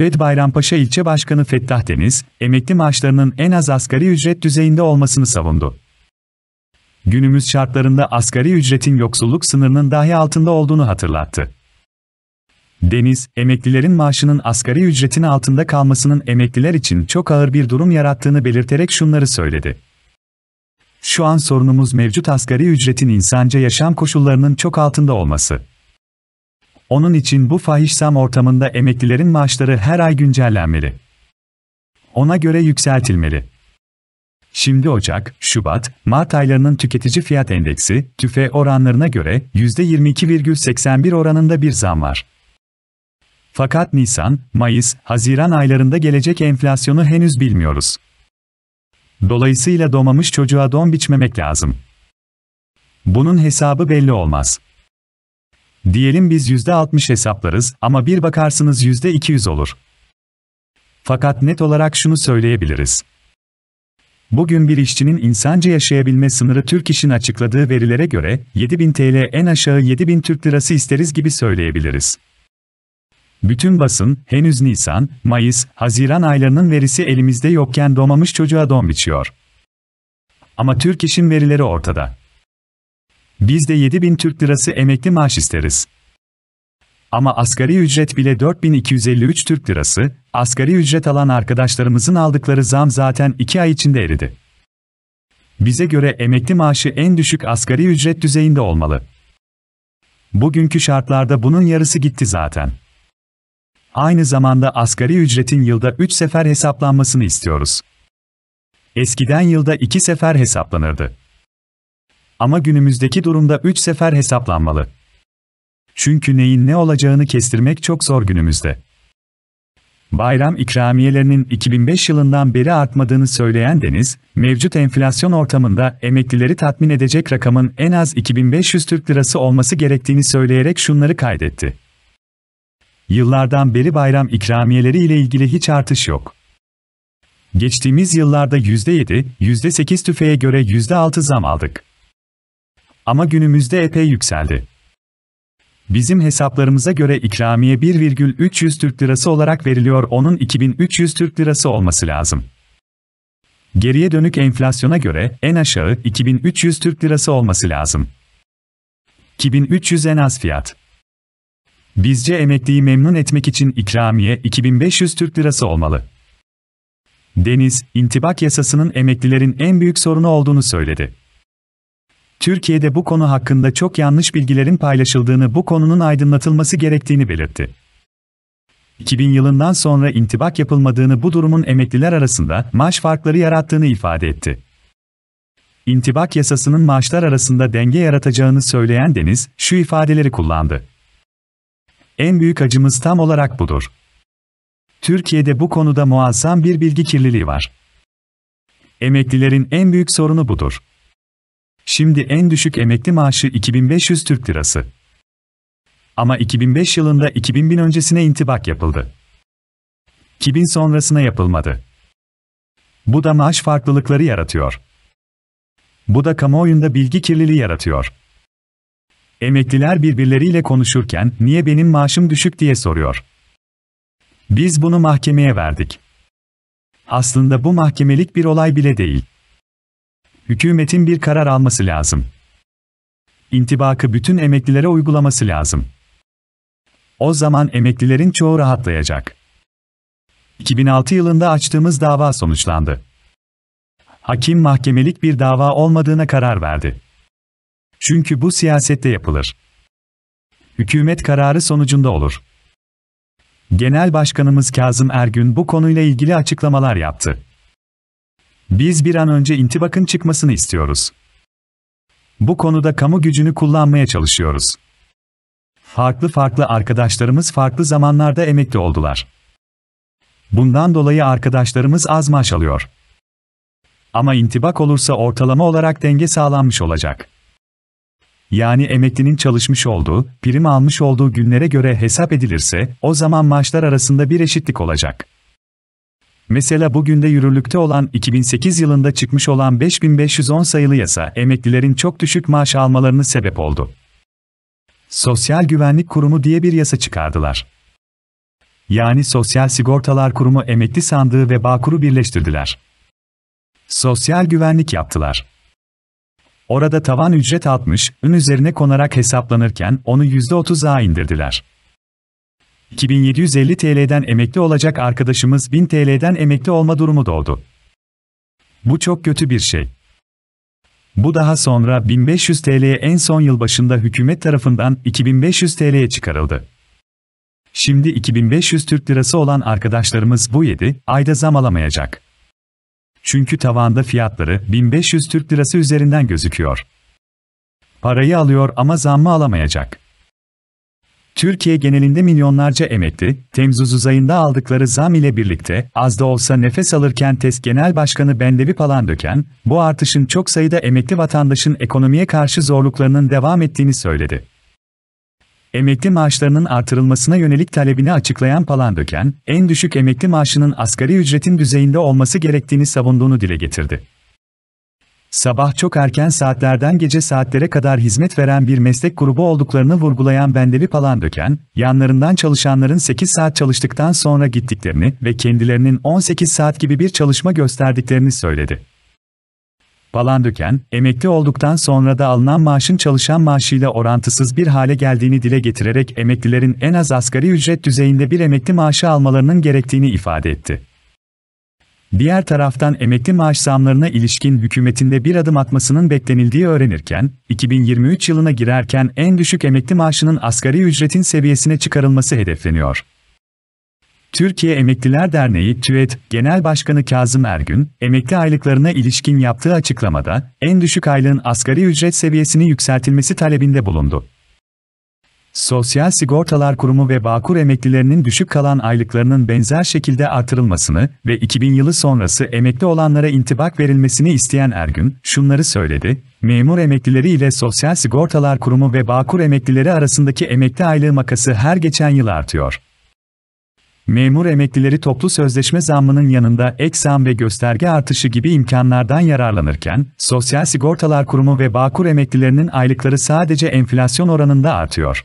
Red Bayrampaşa ilçe başkanı Fettah Deniz, emekli maaşlarının en az asgari ücret düzeyinde olmasını savundu. Günümüz şartlarında asgari ücretin yoksulluk sınırının dahi altında olduğunu hatırlattı. Deniz, emeklilerin maaşının asgari ücretin altında kalmasının emekliler için çok ağır bir durum yarattığını belirterek şunları söyledi. Şu an sorunumuz mevcut asgari ücretin insanca yaşam koşullarının çok altında olması. Onun için bu fahiş ortamında emeklilerin maaşları her ay güncellenmeli. Ona göre yükseltilmeli. Şimdi Ocak, Şubat, Mart aylarının tüketici fiyat endeksi, tüfe oranlarına göre %22,81 oranında bir zam var. Fakat Nisan, Mayıs, Haziran aylarında gelecek enflasyonu henüz bilmiyoruz. Dolayısıyla doğmamış çocuğa don biçmemek lazım. Bunun hesabı belli olmaz. Diyelim biz %60 hesaplarız ama bir bakarsınız %200 olur. Fakat net olarak şunu söyleyebiliriz. Bugün bir işçinin insanca yaşayabilme sınırı Türk İş'in açıkladığı verilere göre 7000 TL en aşağı 7000 Türk Lirası isteriz gibi söyleyebiliriz. Bütün basın, henüz Nisan, Mayıs, Haziran aylarının verisi elimizde yokken domamış çocuğa don biçiyor. Ama Türk İş'in verileri ortada. Biz de 7 bin Türk lirası emekli maaş isteriz. Ama asgari ücret bile 4253 Türk lirası, asgari ücret alan arkadaşlarımızın aldıkları zam zaten 2 ay içinde eridi. Bize göre emekli maaşı en düşük asgari ücret düzeyinde olmalı. Bugünkü şartlarda bunun yarısı gitti zaten. Aynı zamanda asgari ücretin yılda 3 sefer hesaplanmasını istiyoruz. Eskiden yılda 2 sefer hesaplanırdı. Ama günümüzdeki durumda 3 sefer hesaplanmalı. Çünkü neyin ne olacağını kestirmek çok zor günümüzde. Bayram ikramiyelerinin 2005 yılından beri artmadığını söyleyen Deniz, mevcut enflasyon ortamında emeklileri tatmin edecek rakamın en az 2500 Türk Lirası olması gerektiğini söyleyerek şunları kaydetti. Yıllardan beri bayram ikramiyeleri ile ilgili hiç artış yok. Geçtiğimiz yıllarda %7, %8 tüfeğe göre %6 zam aldık. Ama günümüzde epey yükseldi. Bizim hesaplarımıza göre ikramiye 1,300 Türk Lirası olarak veriliyor onun 2300 Türk Lirası olması lazım. Geriye dönük enflasyona göre en aşağı 2300 Türk Lirası olması lazım. 2300 en az fiyat. Bizce emekliyi memnun etmek için ikramiye 2500 Türk Lirası olmalı. Deniz, intibak yasasının emeklilerin en büyük sorunu olduğunu söyledi. Türkiye'de bu konu hakkında çok yanlış bilgilerin paylaşıldığını, bu konunun aydınlatılması gerektiğini belirtti. 2000 yılından sonra intibak yapılmadığını, bu durumun emekliler arasında maaş farkları yarattığını ifade etti. İntibak yasasının maaşlar arasında denge yaratacağını söyleyen Deniz, şu ifadeleri kullandı. En büyük acımız tam olarak budur. Türkiye'de bu konuda muazzam bir bilgi kirliliği var. Emeklilerin en büyük sorunu budur. Şimdi en düşük emekli maaşı 2500 Türk Lirası. Ama 2005 yılında 2000 öncesine intibak yapıldı. 2000 sonrasına yapılmadı. Bu da maaş farklılıkları yaratıyor. Bu da kamuoyunda bilgi kirliliği yaratıyor. Emekliler birbirleriyle konuşurken niye benim maaşım düşük diye soruyor. Biz bunu mahkemeye verdik. Aslında bu mahkemelik bir olay bile değil. Hükümetin bir karar alması lazım. İntibakı bütün emeklilere uygulaması lazım. O zaman emeklilerin çoğu rahatlayacak. 2006 yılında açtığımız dava sonuçlandı. Hakim mahkemelik bir dava olmadığına karar verdi. Çünkü bu siyasette yapılır. Hükümet kararı sonucunda olur. Genel Başkanımız Kazım Ergün bu konuyla ilgili açıklamalar yaptı. Biz bir an önce intibakın çıkmasını istiyoruz. Bu konuda kamu gücünü kullanmaya çalışıyoruz. Farklı farklı arkadaşlarımız farklı zamanlarda emekli oldular. Bundan dolayı arkadaşlarımız az maaş alıyor. Ama intibak olursa ortalama olarak denge sağlanmış olacak. Yani emeklinin çalışmış olduğu, prim almış olduğu günlere göre hesap edilirse, o zaman maaşlar arasında bir eşitlik olacak. Mesela bugün de yürürlükte olan 2008 yılında çıkmış olan 5510 sayılı yasa emeklilerin çok düşük maaş almalarını sebep oldu. Sosyal Güvenlik Kurumu diye bir yasa çıkardılar. Yani Sosyal Sigortalar Kurumu emekli sandığı ve Bağkur'u birleştirdiler. Sosyal güvenlik yaptılar. Orada tavan ücret 60, ün üzerine konarak hesaplanırken onu %30'a indirdiler. 2750 TL'den emekli olacak arkadaşımız 1000 TL'den emekli olma durumu doğdu. Bu çok kötü bir şey. Bu daha sonra 1500 TL'ye en son yıl başında hükümet tarafından 2500 TL'ye çıkarıldı. Şimdi 2500 Türk Lirası olan arkadaşlarımız bu 7 ayda zam alamayacak. Çünkü tavanda fiyatları 1500 Türk Lirası üzerinden gözüküyor. Parayı alıyor ama zammı alamayacak. Türkiye genelinde milyonlarca emekli, Temmuz ayında aldıkları zam ile birlikte, az da olsa nefes alırken TES Genel Başkanı Bendevi Döken, bu artışın çok sayıda emekli vatandaşın ekonomiye karşı zorluklarının devam ettiğini söyledi. Emekli maaşlarının artırılmasına yönelik talebini açıklayan Palandöken, en düşük emekli maaşının asgari ücretin düzeyinde olması gerektiğini savunduğunu dile getirdi. Sabah çok erken saatlerden gece saatlere kadar hizmet veren bir meslek grubu olduklarını vurgulayan Bendeli Palandöken, yanlarından çalışanların 8 saat çalıştıktan sonra gittiklerini ve kendilerinin 18 saat gibi bir çalışma gösterdiklerini söyledi. Palandöken, emekli olduktan sonra da alınan maaşın çalışan maaşıyla orantısız bir hale geldiğini dile getirerek emeklilerin en az asgari ücret düzeyinde bir emekli maaşı almalarının gerektiğini ifade etti. Diğer taraftan emekli maaş zamlarına ilişkin hükümetinde bir adım atmasının beklenildiği öğrenirken, 2023 yılına girerken en düşük emekli maaşının asgari ücretin seviyesine çıkarılması hedefleniyor. Türkiye Emekliler Derneği TÜET Genel Başkanı Kazım Ergün, emekli aylıklarına ilişkin yaptığı açıklamada en düşük aylığın asgari ücret seviyesini yükseltilmesi talebinde bulundu. Sosyal Sigortalar Kurumu ve Bağkur emeklilerinin düşük kalan aylıklarının benzer şekilde artırılmasını ve 2000 yılı sonrası emekli olanlara intibak verilmesini isteyen Ergün, şunları söyledi, memur emeklileri ile Sosyal Sigortalar Kurumu ve Bağkur emeklileri arasındaki emekli aylığı makası her geçen yıl artıyor. Memur emeklileri toplu sözleşme zammının yanında ek zam ve gösterge artışı gibi imkanlardan yararlanırken, Sosyal Sigortalar Kurumu ve Bağkur emeklilerinin aylıkları sadece enflasyon oranında artıyor.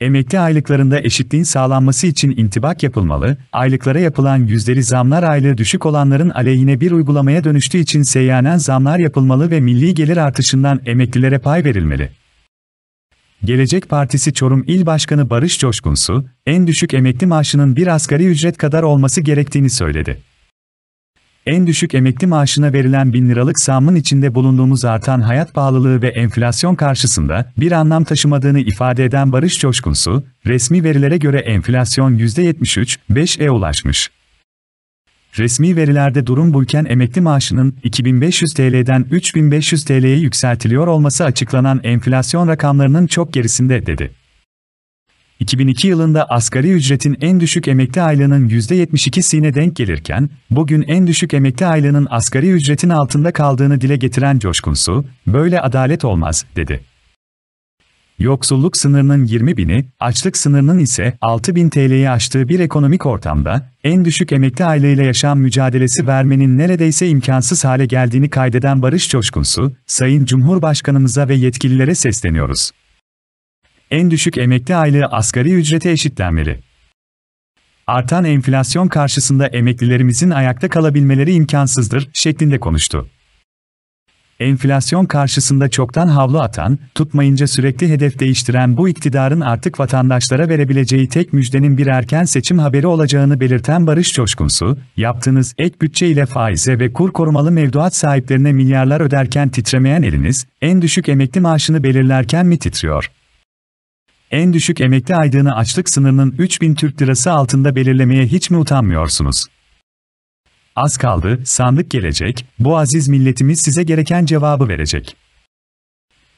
Emekli aylıklarında eşitliğin sağlanması için intibak yapılmalı, aylıklara yapılan yüzdeli zamlar aylığı düşük olanların aleyhine bir uygulamaya dönüştüğü için seyyanen zamlar yapılmalı ve milli gelir artışından emeklilere pay verilmeli. Gelecek Partisi Çorum İl Başkanı Barış Coşkunsu, en düşük emekli maaşının bir asgari ücret kadar olması gerektiğini söyledi. En düşük emekli maaşına verilen 1000 liralık zammın içinde bulunduğumuz artan hayat pahalılığı ve enflasyon karşısında bir anlam taşımadığını ifade eden Barış Coşkunsu, resmi verilere göre enflasyon %73,5'e e ulaşmış. Resmi verilerde durum buyken emekli maaşının 2500 TL'den 3500 TL'ye yükseltiliyor olması açıklanan enflasyon rakamlarının çok gerisinde dedi. 2002 yılında asgari ücretin en düşük emekli aylığının %72'sine denk gelirken, bugün en düşük emekli aylığının asgari ücretin altında kaldığını dile getiren Coşkun Su, böyle adalet olmaz, dedi. Yoksulluk sınırının 20 bini, açlık sınırının ise 6 bin TL'yi aştığı bir ekonomik ortamda, en düşük emekli aylığıyla yaşam mücadelesi vermenin neredeyse imkansız hale geldiğini kaydeden Barış Coşkunsu, Sayın Cumhurbaşkanımıza ve yetkililere sesleniyoruz en düşük emekli aile asgari ücrete eşitlenmeli. Artan enflasyon karşısında emeklilerimizin ayakta kalabilmeleri imkansızdır şeklinde konuştu. Enflasyon karşısında çoktan havlu atan, tutmayınca sürekli hedef değiştiren bu iktidarın artık vatandaşlara verebileceği tek müjdenin bir erken seçim haberi olacağını belirten Barış Coşkunsu, yaptığınız ek bütçe ile faize ve kur korumalı mevduat sahiplerine milyarlar öderken titremeyen eliniz, en düşük emekli maaşını belirlerken mi titriyor? en düşük emekli aydığını açlık sınırının 3000 Türk lirası altında belirlemeye hiç mi utanmıyorsunuz? Az kaldı, sandık gelecek, bu aziz milletimiz size gereken cevabı verecek.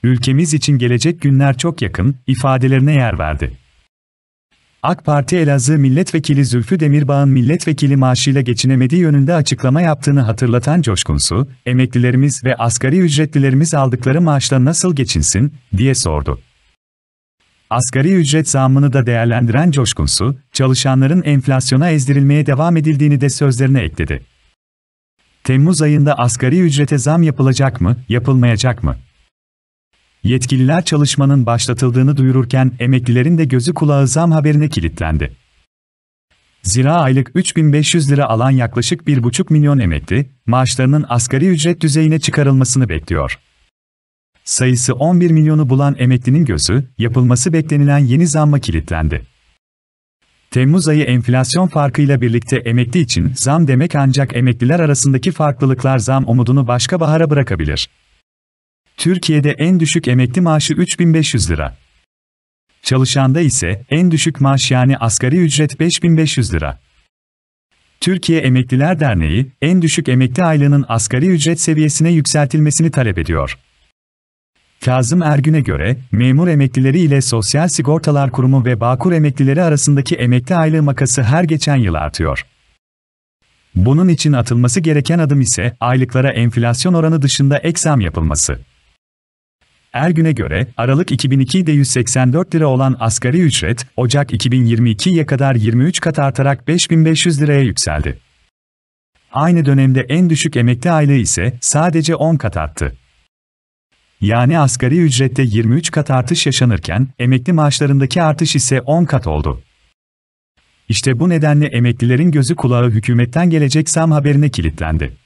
Ülkemiz için gelecek günler çok yakın, ifadelerine yer verdi. AK Parti Elazığ Milletvekili Zülfü Demirbağ'ın milletvekili maaşıyla geçinemediği yönünde açıklama yaptığını hatırlatan Coşkunsu, emeklilerimiz ve asgari ücretlilerimiz aldıkları maaşla nasıl geçinsin, diye sordu. Asgari ücret zammını da değerlendiren Coşkun Su, çalışanların enflasyona ezdirilmeye devam edildiğini de sözlerine ekledi. Temmuz ayında asgari ücrete zam yapılacak mı, yapılmayacak mı? Yetkililer çalışmanın başlatıldığını duyururken emeklilerin de gözü kulağı zam haberine kilitlendi. Zira aylık 3500 lira alan yaklaşık 1,5 milyon emekli, maaşlarının asgari ücret düzeyine çıkarılmasını bekliyor. Sayısı 11 milyonu bulan emeklinin gözü, yapılması beklenilen yeni zamma kilitlendi. Temmuz ayı enflasyon farkıyla birlikte emekli için zam demek ancak emekliler arasındaki farklılıklar zam umudunu başka bahara bırakabilir. Türkiye'de en düşük emekli maaşı 3500 lira. Çalışanda ise en düşük maaş yani asgari ücret 5500 lira. Türkiye Emekliler Derneği, en düşük emekli aylığının asgari ücret seviyesine yükseltilmesini talep ediyor. Kazım Ergün'e göre, memur emeklileri ile Sosyal Sigortalar Kurumu ve Bağkur emeklileri arasındaki emekli aylığı makası her geçen yıl artıyor. Bunun için atılması gereken adım ise aylıklara enflasyon oranı dışında ek yapılması. Ergün'e göre Aralık 2002'de 184 lira olan asgari ücret, Ocak 2022'ye kadar 23 kat artarak 5500 liraya yükseldi. Aynı dönemde en düşük emekli aylığı ise sadece 10 kat arttı. Yani asgari ücrette 23 kat artış yaşanırken, emekli maaşlarındaki artış ise 10 kat oldu. İşte bu nedenle emeklilerin gözü kulağı hükümetten gelecek zam haberine kilitlendi.